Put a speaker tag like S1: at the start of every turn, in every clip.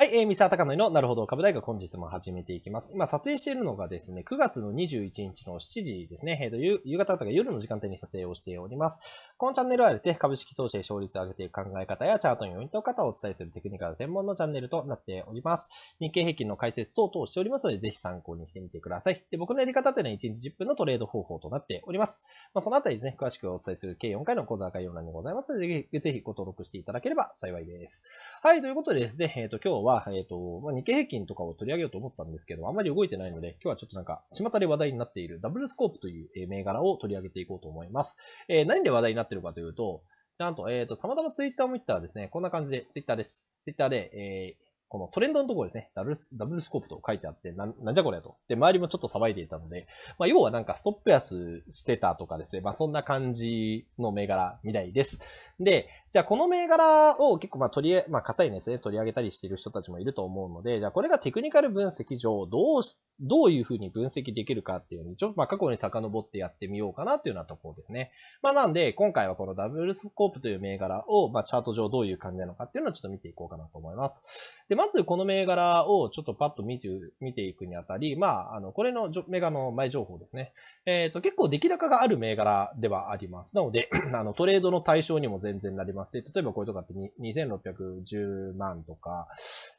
S1: はい、えー、三沢貴イのなるほど株大学本日も始めていきます。今撮影しているのがですね、9月の21日の7時ですね、えーと、夕夕方とか夜の時間帯に撮影をしております。このチャンネルはですね、株式投資で勝率を上げていく考え方やチャートの要因と方をお伝えするテクニカル専門のチャンネルとなっております。日経平均の解説等々しておりますので、ぜひ参考にしてみてください。で、僕のやり方というのは1日10分のトレード方法となっております。まあ、そのあたりですね、詳しくお伝えする計4回の講座概要欄にございますので、ぜひご登録していただければ幸いです。はい、ということでですね、えっ、ー、と、今日はは、えっ、ー、と、まあ、日経平均とかを取り上げようと思ったんですけど、あんまり動いてないので、今日はちょっとなんか、巷で話題になっているダブルスコープという銘柄を取り上げていこうと思います。えー、何で話題になってるかというと、なんと、えっ、ー、と、たまたまツイッターも見ったらですね、こんな感じで、ツイッターです。ツイッターで、えこのトレンドのところですね、ダブルダブルスコープと書いてあって、なんじゃこりゃと。で、周りもちょっと騒いでいたので、まあ、要はなんかストップ安してたとかですね、まあ、そんな感じの銘柄みたいです。で、じゃあこの銘柄を結構まあ取り、まあ、硬いですね、取り上げたりしている人たちもいると思うので、じゃあこれがテクニカル分析上、どうし、どういうふうに分析できるかっていうのに、ちょっとまあ過去に遡ってやってみようかなっていうようなところですね。まあ、なんで、今回はこのダブルスコープという銘柄を、まあ、チャート上どういう感じなのかっていうのをちょっと見ていこうかなと思います。で、まずこの銘柄をちょっとパッと見て見ていくにあたり、まあ、あの、これの銘柄の前情報ですね。えっ、ー、と、結構出来高がある銘柄ではあります。なので、あの、トレードの対象にも全然なりますて、例えばこれとかって2610万とか、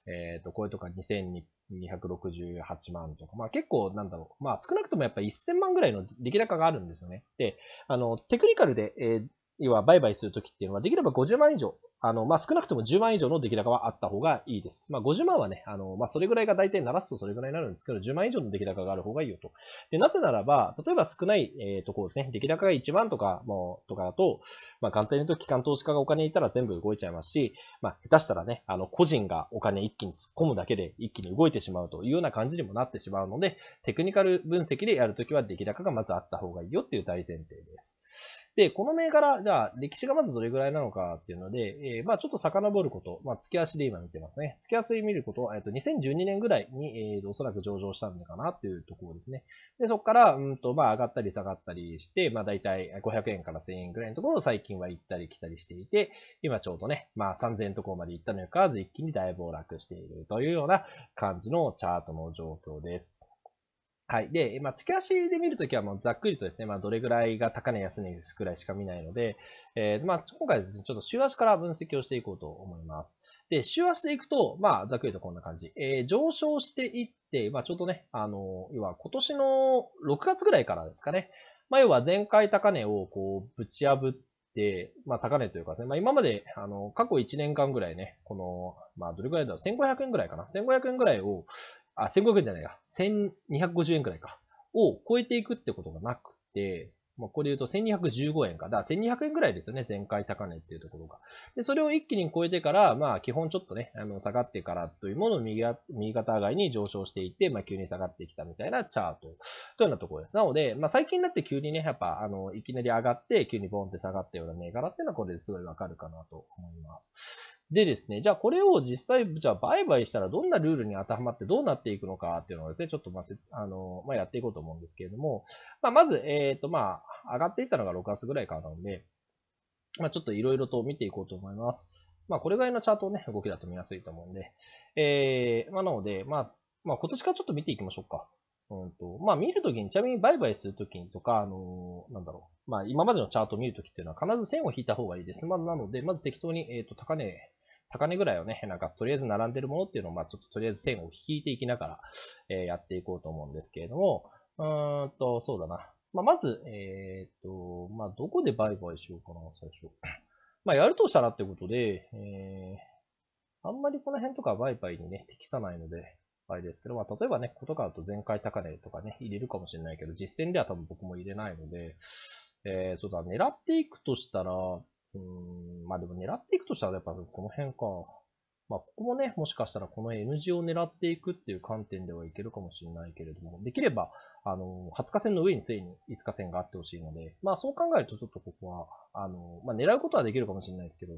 S1: えっ、ー、と、これとか2268万とか、まあ結構なんだろう、まあ少なくともやっぱ1000万ぐらいの出来高があるんですよね。で、あの、テクニカルで、えー要は売買するときっていうのは、できれば50万以上あの、まあ、少なくとも10万以上の出来高はあった方がいいです。まあ、50万はね、あの、まあ、それぐらいが大体鳴らすとそれぐらいになるんですけど、10万以上の出来高がある方がいいよと。で、なぜならば、例えば少ない、えー、とこですね、出来高が1万とか、もう、とかだと、まあ、簡単に言うと、機関投資家がお金いたら全部動いちゃいますし、まあ、下手したらね、あの、個人がお金一気に突っ込むだけで一気に動いてしまうというような感じにもなってしまうので、テクニカル分析でやるときは出来高がまずあった方がいいよっていう大前提です。で、この銘柄、じゃあ、歴史がまずどれぐらいなのかっていうので、えー、まあちょっと遡ること、まあ月足で今見てますね。月足で見ることえっと、2012年ぐらいに、えー、おそらく上場したんだかなっていうところですね。で、そこから、うんと、まあ上がったり下がったりして、まあたい500円から1000円ぐらいのところを最近は行ったり来たりしていて、今ちょうどね、まあ3000円ところまで行ったのか、一気に大暴落しているというような感じのチャートの状況です。はい。で、まあ、付け足で見るときは、もうざっくりとですね、まあ、どれぐらいが高値、安値ですくらいしか見ないので、えー、まあ、今回ですね、ちょっと週足から分析をしていこうと思います。で、週足でいくと、まあ、ざっくりとこんな感じ。えー、上昇していって、まあ、ちょうどね、あの、要は今年の6月ぐらいからですかね、まあ、要は前回高値をこう、ぶち破って、まあ、高値というかですね、まあ、今まで、あの、過去1年間ぐらいね、この、まあ、どれぐらいだろう、1500円ぐらいかな。1500円ぐらいを、あ、1500円じゃないか。1250円くらいか。を超えていくってことがなくて、まあ、これ言うと1215円か。だから1200円くらいですよね。前回高値っていうところが。で、それを一気に超えてから、まあ、基本ちょっとね、あの、下がってからというものを右右肩上がりに上昇していって、まあ、急に下がってきたみたいなチャートというようなところです。なので、まあ、最近になって急にね、やっぱ、あの、いきなり上がって、急にボンって下がったような銘柄っていうのは、これですごいわかるかなと思います。でですね、じゃあこれを実際、じゃあ売買したらどんなルールに当てはまってどうなっていくのかっていうのをですね、ちょっとまあ、あの、まあ、やっていこうと思うんですけれども、まあ、まず、えっ、ー、と、まあ、上がっていったのが6月ぐらいからなので、まあ、ちょっといろいろと見ていこうと思います。まあ、これぐらいのチャートをね、動きだと見やすいと思うんで、えー、まあ、なので、まあ、まあ、今年からちょっと見ていきましょうか。うんと、まあ見るときに、ちなみに売買するときにとか、あのー、なんだろう。まあ今までのチャートを見るときっていうのは必ず線を引いた方がいいです。まあなので、まず適当に、えっ、ー、と、高値高値ぐらいをね、なんかとりあえず並んでるものっていうのを、まあちょっととりあえず線を引いていきながら、えー、やっていこうと思うんですけれども、うーんと、そうだな。まあ、まず、えっ、と、まあ、どこで売買しようかな、最初。まあ、やるとしたらってことで、えー、あんまりこの辺とか売買にね、適さないので、あれですけど、まあ、例えばね、ことかると全開高値とかね、入れるかもしれないけど、実践では多分僕も入れないので、えー、そうだ、狙っていくとしたら、うん、まあでも狙っていくとしたらやっぱこの辺か。まあここもね、もしかしたらこの N 字を狙っていくっていう観点ではいけるかもしれないけれども、できれば、あの、20日線の上についに5日線があってほしいので、まあそう考えるとちょっとここは、あの、まあ狙うことはできるかもしれないですけど、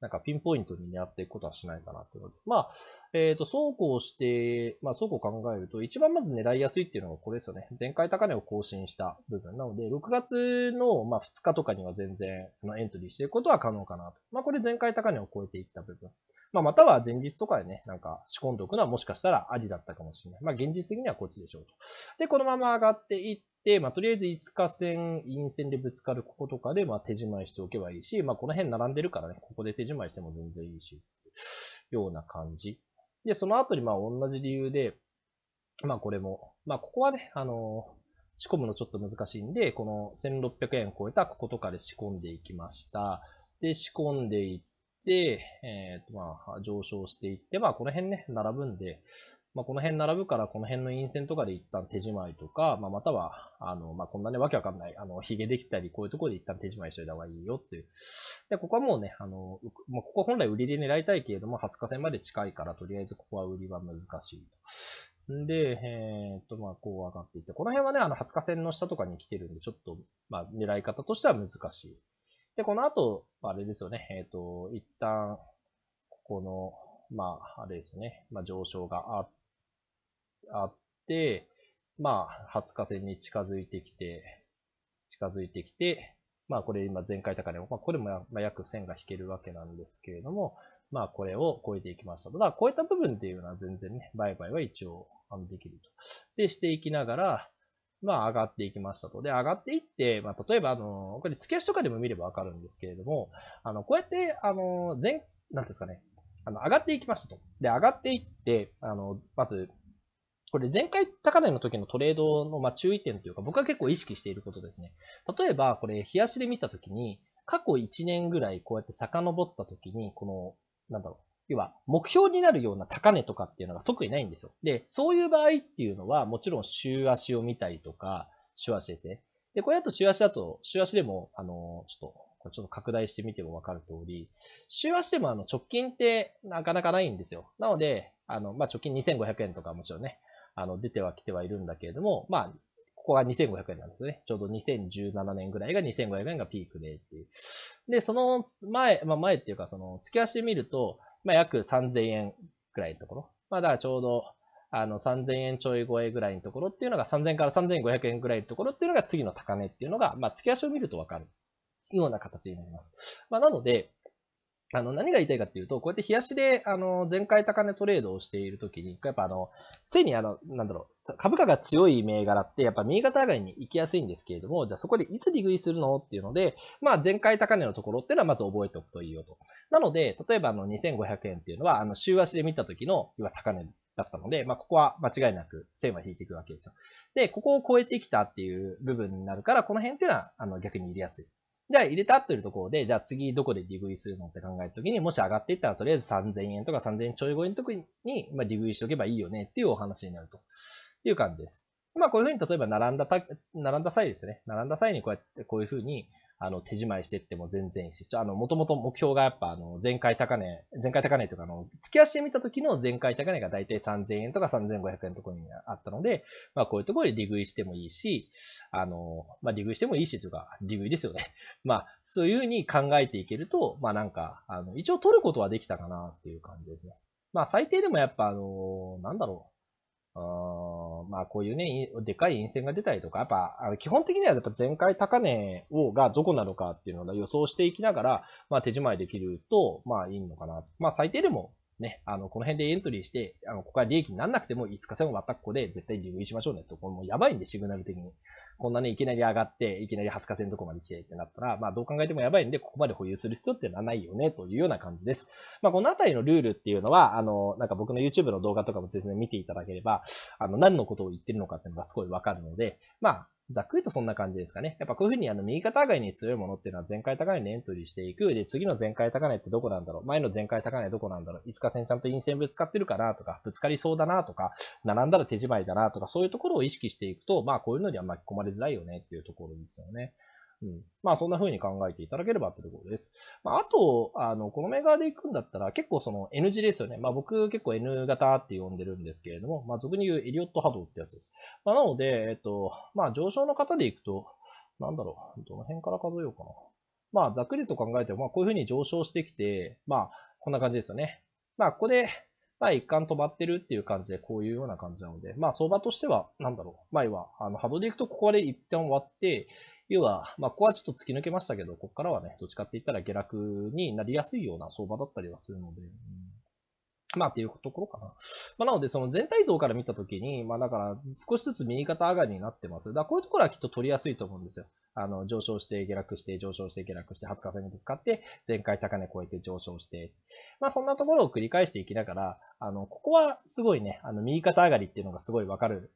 S1: なんかピンポイントに狙っていくことはしないかなっていうので。まあ、えっ、ー、と、そうこうして、まあ、そうこう考えると、一番まず狙いやすいっていうのがこれですよね。前回高値を更新した部分なので、6月の、まあ、2日とかには全然、のエントリーしていくことは可能かなと。まあ、これ前回高値を超えていった部分。まあ、または前日とかでね、なんか仕込んでおくのはもしかしたらありだったかもしれない。まあ、現実的にはこっちでしょうと。で、このまま上がっていっ、まあ、とりあえず5日線、陰線でぶつかるこことかで、まあ、手じまいしておけばいいし、まあ、この辺並んでるからね、ここで手じまいしても全然いいし、ような感じ。で、その後に、ま同じ理由で、まあ、これも、まあ、ここはね、あのー、仕込むのちょっと難しいんで、この1600円超えたこことかで仕込んでいきました。で、仕込んでいって、えっ、ー、と、ま上昇していって、まあ、この辺ね、並ぶんで、まあ、この辺並ぶから、この辺の陰線とかで一旦手仕舞いとか、まあ、または、あの、まあ、こんなね、わけわかんない、あの、髭できたり、こういうところで一旦手仕舞いしといた方がいいよっていう。で、ここはもうね、あの、まあ、ここ本来売りで狙いたいけれども、20日線まで近いから、とりあえずここは売りは難しいと。んで、えー、っと、まあ、こう上がっていって、この辺はね、あの、20日線の下とかに来てるんで、ちょっと、まあ、狙い方としては難しい。で、この後、あれですよね、えー、っと、一旦、ここの、まあ、あれですよね、まあ、上昇があっあって、まあ、20日線に近づいてきて、近づいてきて、まあこれ今前回高値も、まあこれも約1000が引けるわけなんですけれども、まあこれを超えていきました。ただ超えた部分っていうのは全然ね、売買は一応あの、できると。で、していきながら、まあ上がっていきましたと。で、上がっていって、まあ例えばあの、これ月足とかでも見ればわかるんですけれども、あの、こうやってあの、前、なんですかね、あの、上がっていきましたと。で、上がっていって、あの、まず、これ前回高値の時のトレードのま注意点というか、僕は結構意識していることですね。例えば、これ、冷やしで見た時に、過去1年ぐらいこうやって遡った時に、この、なんだろう、要は、目標になるような高値とかっていうのが特にないんですよ。で、そういう場合っていうのは、もちろん週足を見たりとか、週足ですね。で、これだと週足だと、週足でも、あの、ちょっと、これちょっと拡大してみてもわかる通り、週足でもあの直近ってなかなかないんですよ。なので、あの、まあ、直近2500円とかもちろんね、あの、出てはきてはいるんだけれども、まあ、ここが2500円なんですよね。ちょうど2017年ぐらいが2500円がピークでっていう。で、その前、まあ前っていうか、その、付き合わせてみると、まあ約3000円ぐらいのところ。まあだからちょうど、あの、3000円ちょい超えぐらいのところっていうのが、3000から3500円ぐらいのところっていうのが次の高値っていうのが、まあ、付き足を見るとわかるような形になります。まあ、なので、あの、何が言いたいかっていうと、こうやって冷やしで、あの、前回高値トレードをしているときに、やっぱあの、ついにあの、なんだろう、株価が強い銘柄って、やっぱ右肩上がりに行きやすいんですけれども、じゃあそこでいつ利食いするのっていうので、まあ前回高値のところっていうのはまず覚えておくといいよと。なので、例えばあの、2500円っていうのは、あの、週足で見た時の、要は高値だったので、まあ、ここは間違いなく線は引いていくわけですよ。で、ここを超えてきたっていう部分になるから、この辺っていうのは、あの、逆に入れやすい。じゃあ入れたというところで、じゃあ次どこでディグリするのって考えるときに、もし上がっていったらとりあえず3000円とか3000円ちょい超えのときに、まあ、ディグリしておけばいいよねっていうお話になるという感じです。まあこういうふうに例えば並んだた、並んだ際ですね。並んだ際にこうやって、こういうふうに、あの、手仕まいしてっても全然いいし、ちょあの、もともと目標がやっぱ、あの、前回高値、前回高値とか、あの、付き足てみた時の前回高値が大体3000円とか3500円のところにあったので、まあ、こういうところで利食いしてもいいし、あの、まあ、利食いしてもいいしというか、利食いですよね。まあ、そういうふうに考えていけると、まあ、なんか、あの、一応取ることはできたかなっていう感じですね。まあ、最低でもやっぱ、あの、なんだろう。あまあこういうね、でかい陰線が出たりとか、やっぱ、あの基本的にはやっぱ前回高値をがどこなのかっていうのを予想していきながら、まあ手仕まいできると、まあいいのかな。まあ最低でもね、あの、この辺でエントリーして、あの、ここは利益にならなくても、5日線をまたここで絶対利食いしましょうねと、これもうやばいんで、シグナル的に。こんなね、いきなり上がって、いきなり20日線のとこまで来てってなったら、まあどう考えてもやばいんで、ここまで保有する必要ってのはないよね、というような感じです。まあこのあたりのルールっていうのは、あの、なんか僕の YouTube の動画とかも全然見ていただければ、あの、何のことを言ってるのかっていうのがすごいわかるので、まあ、ざっくりとそんな感じですかね。やっぱこういうふうにあの右肩上がりに強いものっていうのは前回高値にエントリーしていく。で、次の前回高値ってどこなんだろう前の前回高値どこなんだろう ?5 日線ちゃんと陰線ぶつかってるかなとか、ぶつかりそうだなとか、並んだら手じまいだなとか、そういうところを意識していくと、まあこういうのには巻き込まれづらいよねっていうところですよね。うん。まあそんな風に考えていただければってところです。まああと、あの、このメーカーで行くんだったら結構その N 字ですよね。まあ僕結構 N 型って呼んでるんですけれども、まあ俗に言うエリオット波動ってやつです。まあなので、えっと、まあ上昇の方で行くと、なんだろう、どの辺から数えようかな。まあざっくりと考えても、まあこういう風に上昇してきて、まあこんな感じですよね。まあここで、まあ一貫止まってるっていう感じで、こういうような感じなので、まあ相場としては、なんだろう、前は、あの、波動で行くとここで一旦終わって、要は、まあ、ここはちょっと突き抜けましたけど、ここからはね、どっちかって言ったら下落になりやすいような相場だったりはするので、うんまあっていうところかな。まあなのでその全体像から見たときに、まあだから少しずつ右肩上がりになってます。だからこういうところはきっと取りやすいと思うんですよ。あの、上昇して下落して、上昇して下落して、20日線にぶつかって、前回高値超えて上昇して。まあそんなところを繰り返していきながら、あの、ここはすごいね、あの、右肩上がりっていうのがすごいわかる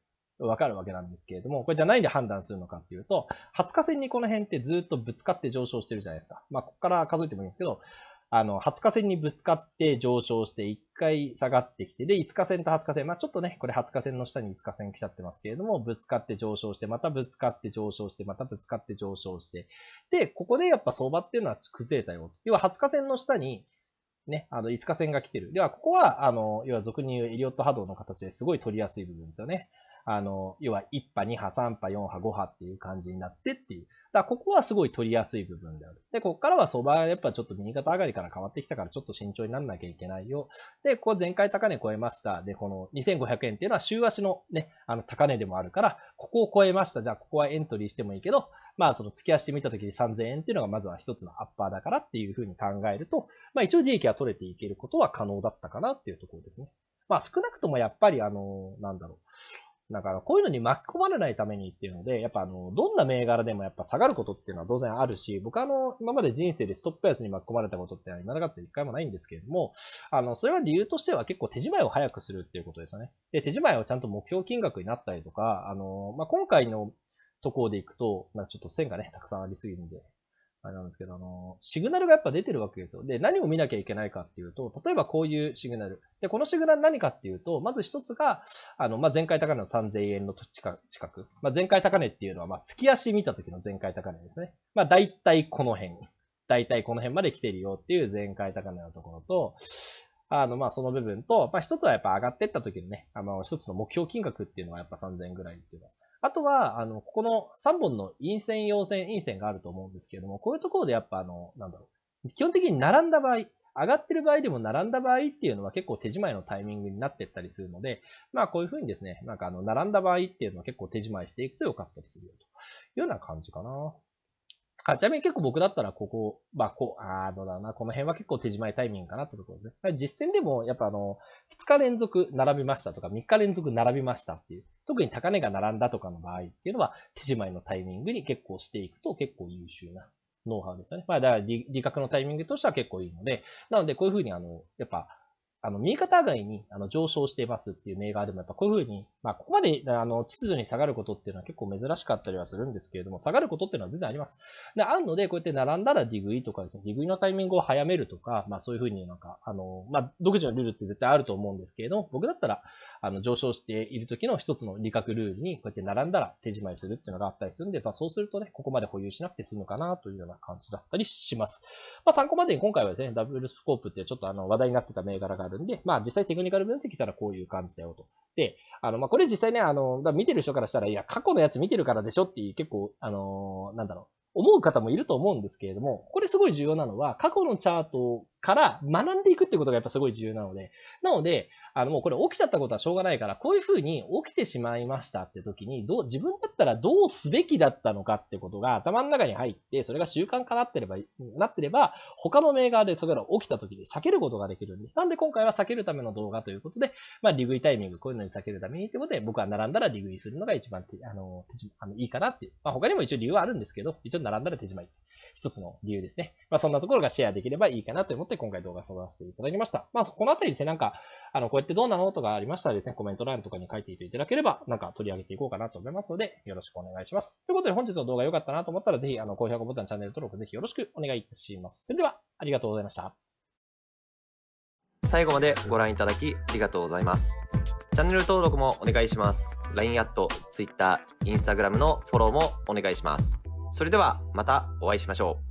S1: わかるわけなんですけれども、これじゃないで判断するのかっていうと、20日線にこの辺ってずっとぶつかって上昇してるじゃないですか。まあ、ここから数えてもいいんですけど、あの、20日線にぶつかって上昇して、1回下がってきて、で、5日線と20日線、まあちょっとね、これ20日線の下に5日線来ちゃってますけれども、ぶつかって上昇して、またぶつかって上昇して、またぶつかって上昇して、で、ここでやっぱ相場っていうのは崩れたよ。要は20日線の下に、ね、あの、5日線が来てる。では、ここは、あの、要は俗に言うエリオット波動の形ですごい取りやすい部分ですよね。あの、要は1波、2波、3波、4波、5波っていう感じになってっていう。だからここはすごい取りやすい部分である。で、ここからは相場はやっぱちょっと右肩上がりから変わってきたからちょっと慎重にならなきゃいけないよ。で、ここ前回高値超えました。で、この2500円っていうのは週足のね、あの高値でもあるから、ここを超えました。じゃあここはエントリーしてもいいけど、まあその月足で見た時に3000円っていうのがまずは一つのアッパーだからっていうふうに考えると、まあ一応利益は取れていけることは可能だったかなっていうところですね。まあ少なくともやっぱりあの、なんだろう。だからこういうのに巻き込まれないためにっていうので、やっぱあの、どんな銘柄でもやっぱ下がることっていうのは当然あるし、僕はあの、今まで人生でストップ安に巻き込まれたことってだ7て一回もないんですけれども、あの、それは理由としては結構手仕舞いを早くするっていうことですよね。で、手仕舞いをちゃんと目標金額になったりとか、あの、まあ、今回のところでいくと、なんかちょっと線がね、たくさんありすぎるんで、あれなんですけど、あの、シグナルがやっぱ出てるわけですよ。で、何を見なきゃいけないかっていうと、例えばこういうシグナル。で、このシグナル何かっていうと、まず一つが、あの、まあ、前回高値の3000円の近く。まあ、前回高値っていうのは、まあ、月足見た時の前回高値ですね。まあ、大体この辺。大体この辺まで来てるよっていう前回高値のところと、あの、まあ、その部分と、まあ、一つはやっぱ上がってった時のね、あの、一つの目標金額っていうのはやっぱ3000円ぐらいっていうのはあとは、あの、ここの3本の陰線、陽線、陰線があると思うんですけれども、こういうところでやっぱあの、なんだろう。基本的に並んだ場合、上がってる場合でも並んだ場合っていうのは結構手じまいのタイミングになってったりするので、まあこういうふうにですね、なんかあの、並んだ場合っていうのは結構手じまいしていくと良かったりするよというような感じかな。あ、ちなみに結構僕だったらここ、まあこう、あどうだろうな、この辺は結構手締まいタイミングかなってところですね。実戦でもやっぱあの、2日連続並びましたとか、3日連続並びましたっていう、特に高値が並んだとかの場合っていうのは、手締まいのタイミングに結構していくと結構優秀なノウハウですよね。まあだから利確のタイミングとしては結構いいので、なのでこういうふうにあの、やっぱ、あの、右肩上がりにあの上昇していますっていう銘柄でも、やっぱこういうふうに、まあ、ここまで、あの、秩序に下がることっていうのは結構珍しかったりはするんですけれども、下がることっていうのは全然あります。で、あるので、こうやって並んだらディグイとかですね、ディグイのタイミングを早めるとか、まあ、そういうふうになんか、あの、まあ、独自のルールって絶対あると思うんですけれども、僕だったら、あの上昇している時の一つの利確ルールにこうやって並んだら手締まりするっていうのがあったりするんで、まあ、そうするとね、ここまで保有しなくて済むかなというような感じだったりします。まあ、参考までに今回はですね、ダブルスコープってちょっとあの話題になってた銘柄があるんで、まあ実際テクニカル分析したらこういう感じだよと。で、あの、まあこれ実際ね、あの、見てる人からしたら、いや、過去のやつ見てるからでしょっていう結構、あの、なんだろう。思う方もいると思うんですけれども、これすごい重要なのは、過去のチャートから学んでいくってことがやっぱすごい重要なので、なので、あのもうこれ起きちゃったことはしょうがないから、こういうふうに起きてしまいましたって時に、どう、自分だったらどうすべきだったのかってことが頭の中に入って、それが習慣化なってれば、なってれば、他のメーカーでそれが起きた時に避けることができるんで、なんで今回は避けるための動画ということで、まあ、リグイタイミング、こういうのに避けるためにってことで、僕は並んだらリグイするのが一番あの、あのいいかなっていう。まあ、他にも一応理由はあるんですけど、一応並んだら手締まい。一つの理由ですね。まあ、そんなところがシェアできればいいかなと思って今回動画撮らせていただきました。まあ、このあたりですね、なんか、あの、こうやってどうなのとかありましたらですね、コメント欄とかに書いていただければ、なんか取り上げていこうかなと思いますので、よろしくお願いします。ということで、本日の動画良かったなと思ったら、ぜひ、あの、高評価ボタン、チャンネル登録、ぜひよろしくお願いいたします。それでは、ありがとうございました。最後までご覧いただきありがとうございます。チャンネル登録もお願いします。LINE アット、Twitter、Instagram のフォローもお願いします。それではまたお会いしましょう。